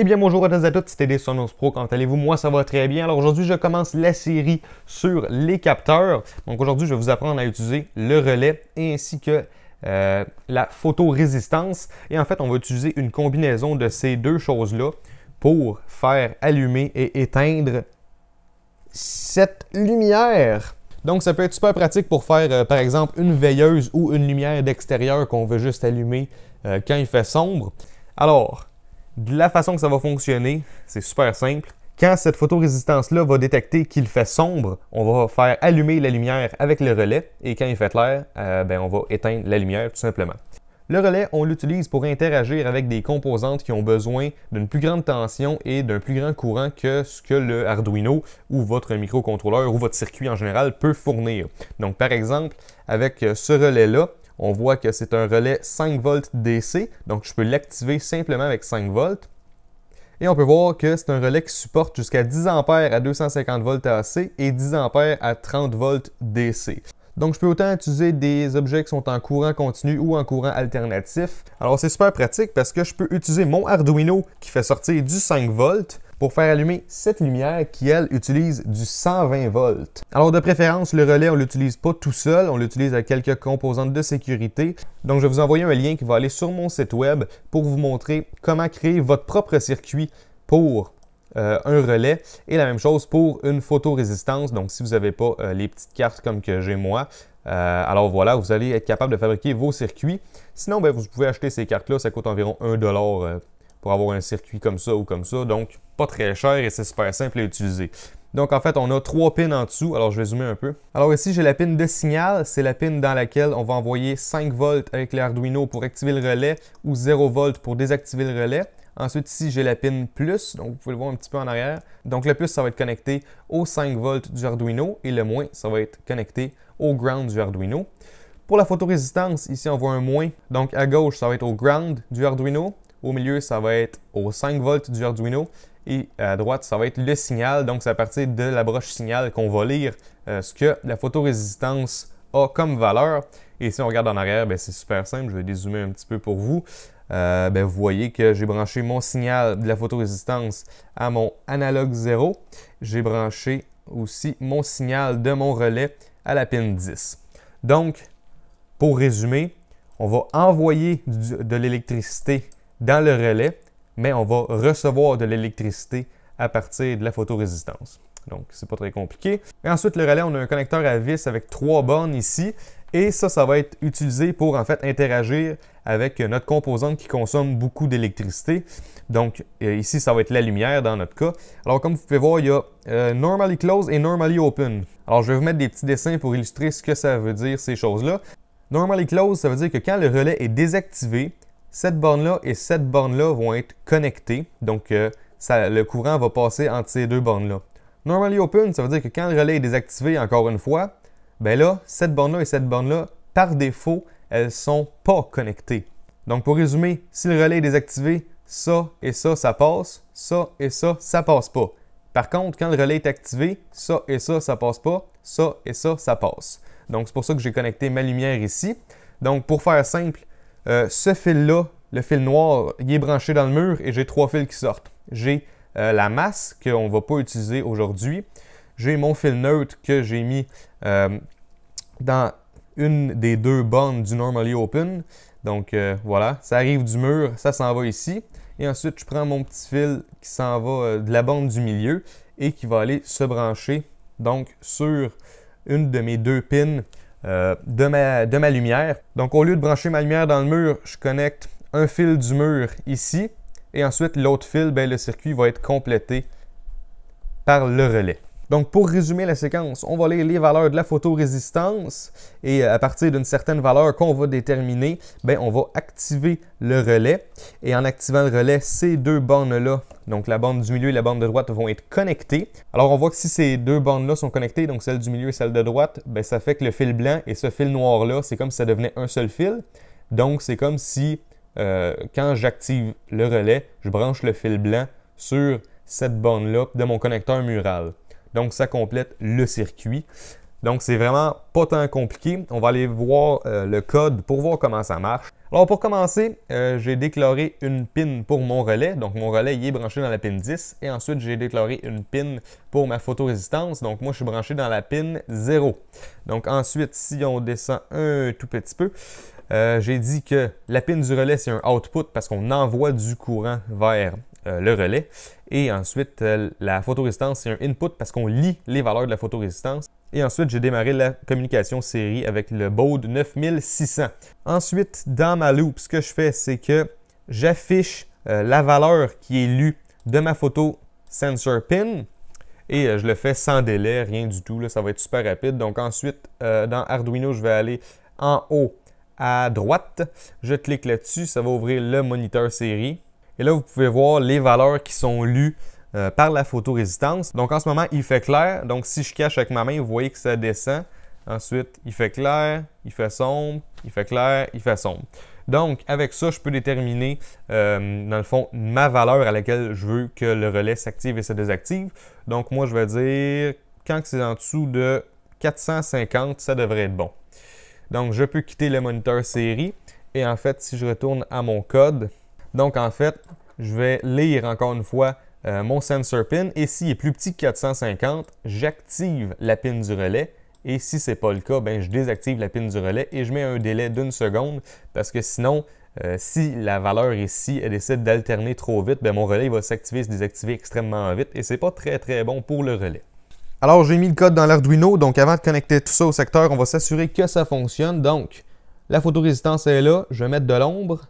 Eh bien bonjour à tous et à toutes, c'était des Sonos Pro, comment allez-vous? Moi ça va très bien. Alors aujourd'hui je commence la série sur les capteurs. Donc aujourd'hui je vais vous apprendre à utiliser le relais ainsi que la euh, la photorésistance. Et en fait on va utiliser une combinaison de ces deux choses-là pour faire allumer et éteindre cette lumière. Donc ça peut être super pratique pour faire euh, par exemple une veilleuse ou une lumière d'extérieur qu'on veut juste allumer euh, quand il fait sombre. Alors, de la façon que ça va fonctionner, c'est super simple. Quand cette photorésistance-là va détecter qu'il fait sombre, on va faire allumer la lumière avec le relais et quand il fait clair, euh, ben, on va éteindre la lumière tout simplement. Le relais, on l'utilise pour interagir avec des composantes qui ont besoin d'une plus grande tension et d'un plus grand courant que ce que le Arduino ou votre microcontrôleur ou votre circuit en général peut fournir. Donc par exemple, avec ce relais-là, on voit que c'est un relais 5 volts DC, donc je peux l'activer simplement avec 5 volts. Et on peut voir que c'est un relais qui supporte jusqu'à 10 ampères à 250 volts AC et 10 ampères à 30 volts DC. Donc, je peux autant utiliser des objets qui sont en courant continu ou en courant alternatif. Alors, c'est super pratique parce que je peux utiliser mon Arduino qui fait sortir du 5 volts pour faire allumer cette lumière qui, elle, utilise du 120 volts. Alors, de préférence, le relais, on l'utilise pas tout seul, on l'utilise à quelques composantes de sécurité. Donc, je vais vous envoyer un lien qui va aller sur mon site web pour vous montrer comment créer votre propre circuit pour euh, un relais et la même chose pour une photorésistance. Donc, si vous n'avez pas euh, les petites cartes comme que j'ai moi, euh, alors voilà, vous allez être capable de fabriquer vos circuits. Sinon, ben, vous pouvez acheter ces cartes-là, ça coûte environ 1$ pour avoir un circuit comme ça ou comme ça. Donc, pas très cher et c'est super simple à utiliser. Donc en fait, on a trois pins en dessous. Alors je vais zoomer un peu. Alors ici, j'ai la pin de signal. C'est la pin dans laquelle on va envoyer 5 volts avec l'Arduino pour activer le relais ou 0 volts pour désactiver le relais. Ensuite, ici, j'ai la pin plus, donc vous pouvez le voir un petit peu en arrière. Donc le plus, ça va être connecté aux 5 volts du Arduino et le moins, ça va être connecté au ground du Arduino. Pour la photorésistance, ici, on voit un moins. Donc à gauche, ça va être au ground du Arduino. Au milieu, ça va être aux 5 volts du Arduino. Et à droite, ça va être le signal. Donc, c'est à partir de la broche signal qu'on va lire euh, ce que la photorésistance a comme valeur. Et si on regarde en arrière, ben, c'est super simple. Je vais dézoomer un petit peu pour vous. Euh, ben, vous voyez que j'ai branché mon signal de la photorésistance à mon analogue 0. J'ai branché aussi mon signal de mon relais à la pin 10. Donc, pour résumer, on va envoyer de l'électricité dans le relais, mais on va recevoir de l'électricité à partir de la photorésistance. Donc, c'est pas très compliqué. Et ensuite, le relais, on a un connecteur à vis avec trois bornes ici. Et ça, ça va être utilisé pour en fait interagir avec notre composante qui consomme beaucoup d'électricité. Donc euh, ici, ça va être la lumière dans notre cas. Alors comme vous pouvez voir, il y a euh, normally close » et normally open. Alors je vais vous mettre des petits dessins pour illustrer ce que ça veut dire ces choses-là. Normally closed, ça veut dire que quand le relais est désactivé, cette borne-là et cette borne-là vont être connectées, donc euh, le courant va passer entre ces deux bornes-là. Normally open, ça veut dire que quand le relais est désactivé encore une fois, ben là, cette borne-là et cette borne-là, par défaut, elles ne sont pas connectées. Donc pour résumer, si le relais est désactivé, ça et ça, ça passe, ça et ça, ça passe pas. Par contre, quand le relais est activé, ça et ça, ça passe pas, ça et ça, ça passe. Donc c'est pour ça que j'ai connecté ma lumière ici. Donc pour faire simple, euh, ce fil-là, le fil noir, il est branché dans le mur et j'ai trois fils qui sortent. J'ai euh, la masse qu'on ne va pas utiliser aujourd'hui. J'ai mon fil neutre que j'ai mis euh, dans une des deux bornes du Normally Open. Donc voilà, ça arrive du mur, ça s'en va ici. Et ensuite, je prends mon petit fil qui s'en va de la borne du milieu et qui va aller se brancher donc sur une de mes deux pins euh, de, ma, lumière. Donc au lieu de brancher ma lumière dans le mur, je connecte un fil du mur ici et ensuite l'autre fil, ben, le circuit va être complété par le relais. Donc, pour résumer la séquence, on va lire les valeurs de la photorésistance et euh, à partir d'une certaine valeur qu'on va déterminer, ben, on va activer le relais. Et en activant le relais, ces deux bornes-là, donc la bande du milieu et la bande de droite, vont être connectées. Alors, on voit que si ces deux bornes-là sont connectées, donc celle du milieu et celle de droite, ben, ça fait que le fil blanc et ce fil noir-là, c'est comme si ça devenait un seul fil. Donc, c'est comme si, euh, quand j'active le relais, je branche le fil blanc sur cette borne-là de mon connecteur mural. Donc, ça complète le circuit. Donc, c'est vraiment pas tant compliqué. On va aller voir euh, le code pour voir comment ça marche. Alors, pour commencer, euh, j'ai déclaré une pin pour mon relais. Donc, mon relais il est branché dans la pin 10. Et ensuite, j'ai déclaré une pin pour ma photorésistance. Donc, moi, je suis branché dans la pin 0. Donc, ensuite, si on descend un tout petit peu, euh, j'ai dit que la pin du relais, c'est un output parce qu'on envoie du courant vers euh, le relais. Et ensuite, euh, la la résistance c'est un input parce qu'on lit les valeurs de la photorésistance. Et ensuite, j'ai démarré la communication série avec le Bode 9600. Ensuite, dans ma loop, ce que je fais, c'est que j'affiche euh, la valeur qui est lue de ma photo sensor pin. Et je le fais sans délai, rien du tout. Là, ça va être super rapide. Donc ensuite, dans Arduino, je vais aller en haut à droite. Je clique là-dessus, ça va ouvrir le moniteur série. Et là, vous pouvez voir les valeurs qui sont lues euh, par la photorésistance. Donc en ce moment, il fait clair. Donc si je cache avec ma main, vous voyez que ça descend. Ensuite, il fait clair, il fait sombre, il fait clair, il fait sombre. Donc, avec ça, je peux déterminer, euh, dans le fond, ma valeur à laquelle je veux que le relais s'active et se désactive. Donc, moi, je vais dire, quand c'est en dessous de 450, ça devrait être bon. Donc, je peux quitter le moniteur série. Et en fait, si je retourne à mon code, donc en fait, je vais lire encore une fois euh, mon sensor pin et s'il est plus petit que 450, j'active la pin du relais et si ce n'est pas le cas, ben, je désactive la pin du relais et je mets un délai d'une seconde parce que sinon, euh, si la valeur ici, elle décide d'alterner trop vite, ben, mon relais va s'activer, se désactiver extrêmement vite et ce c'est pas très très bon pour le relais. Alors j'ai mis le code dans l'Arduino, donc avant de connecter tout ça au secteur, on va s'assurer que ça fonctionne. Donc la photorésistance est là, je vais mettre de l'ombre,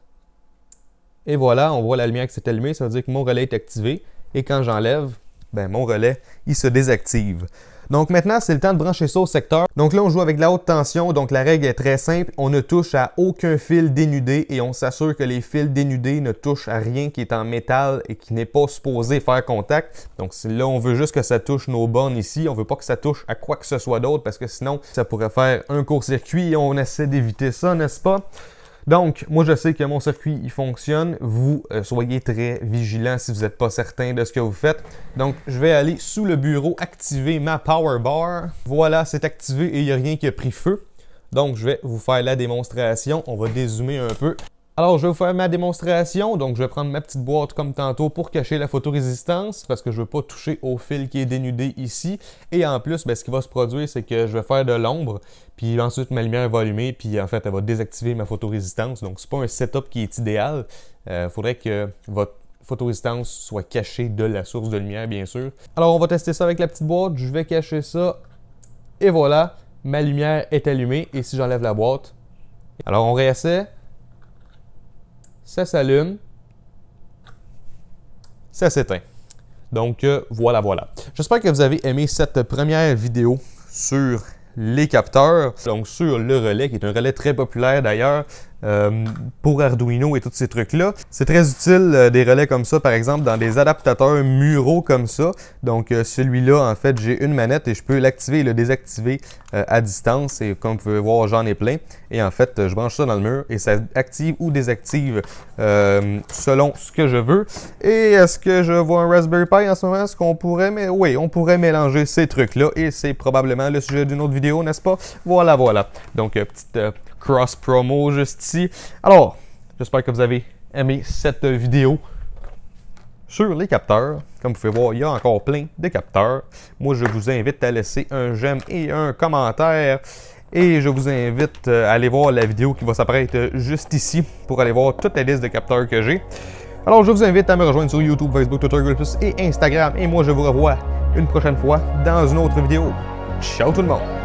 et voilà, on voit la lumière qui s'est allumée, ça veut dire que mon relais est activé. Et quand j'enlève, ben, mon relais, il se désactive. Donc maintenant, c'est le temps de brancher ça au secteur. Donc là, on joue avec de la haute tension, donc la règle est très simple. On ne touche à aucun fil dénudé et on s'assure que les fils dénudés ne touchent à rien qui est en métal et qui n'est pas supposé faire contact. Donc là, on veut juste que ça touche nos bornes ici. On veut pas que ça touche à quoi que ce soit d'autre parce que sinon, ça pourrait faire un court-circuit et on essaie d'éviter ça, n'est-ce pas? Donc, moi, je sais que mon circuit, il fonctionne. Vous euh, soyez très vigilant si vous n'êtes pas certain de ce que vous faites. Donc, je vais aller sous le bureau activer ma power bar. Voilà, c'est activé et il n'y a rien qui a pris feu. Donc, je vais vous faire la démonstration. On va dézoomer un peu. Alors, je vais vous faire ma démonstration. Donc, je vais prendre ma petite boîte comme tantôt pour cacher la photorésistance parce que je ne veux pas toucher au fil qui est dénudé ici. Et en plus, ben, ce qui va se produire, c'est que je vais faire de l'ombre. Puis ensuite, ma lumière va allumer. Puis en fait, elle va désactiver ma photorésistance. Donc, ce n'est pas un setup qui est idéal. Il euh, faudrait que votre photorésistance soit cachée de la source de lumière, bien sûr. Alors, on va tester ça avec la petite boîte. Je vais cacher ça. Et voilà, ma lumière est allumée. Et si j'enlève la boîte... Alors, on réessaie ça s'allume, ça s'éteint. Donc euh, voilà, voilà. J'espère que vous avez aimé cette première vidéo sur les capteurs, donc sur le relais, qui est un relais très populaire d'ailleurs. Euh, pour Arduino et tous ces trucs-là. C'est très utile euh, des relais comme ça, par exemple, dans des adaptateurs muraux comme ça. Donc euh, celui-là, en fait, j'ai une manette et je peux l'activer et le désactiver à distance. Et comme vous pouvez voir, j'en ai plein. Et en fait, je branche ça dans le mur et ça active ou désactive selon ce que je veux. Et est-ce que je vois un Raspberry Pi en ce moment? Est-ce qu'on pourrait... Mais oui, on pourrait mélanger ces trucs-là et c'est probablement le sujet d'une autre vidéo, n'est-ce pas? Voilà, voilà. Donc, petite cross-promo juste ici. Alors, j'espère que vous avez aimé cette vidéo sur les capteurs. Comme vous pouvez voir, il y a encore plein de capteurs. Moi, je vous invite à laisser un j'aime et un commentaire. Et je vous invite euh, à aller voir la vidéo qui va s'apparaître juste ici pour aller voir toute la liste de capteurs que j'ai. Alors, je vous invite à me rejoindre sur YouTube, Facebook, Twitter, Google+, et Instagram. Et moi, je vous revois une prochaine fois dans une autre vidéo. Ciao tout le monde!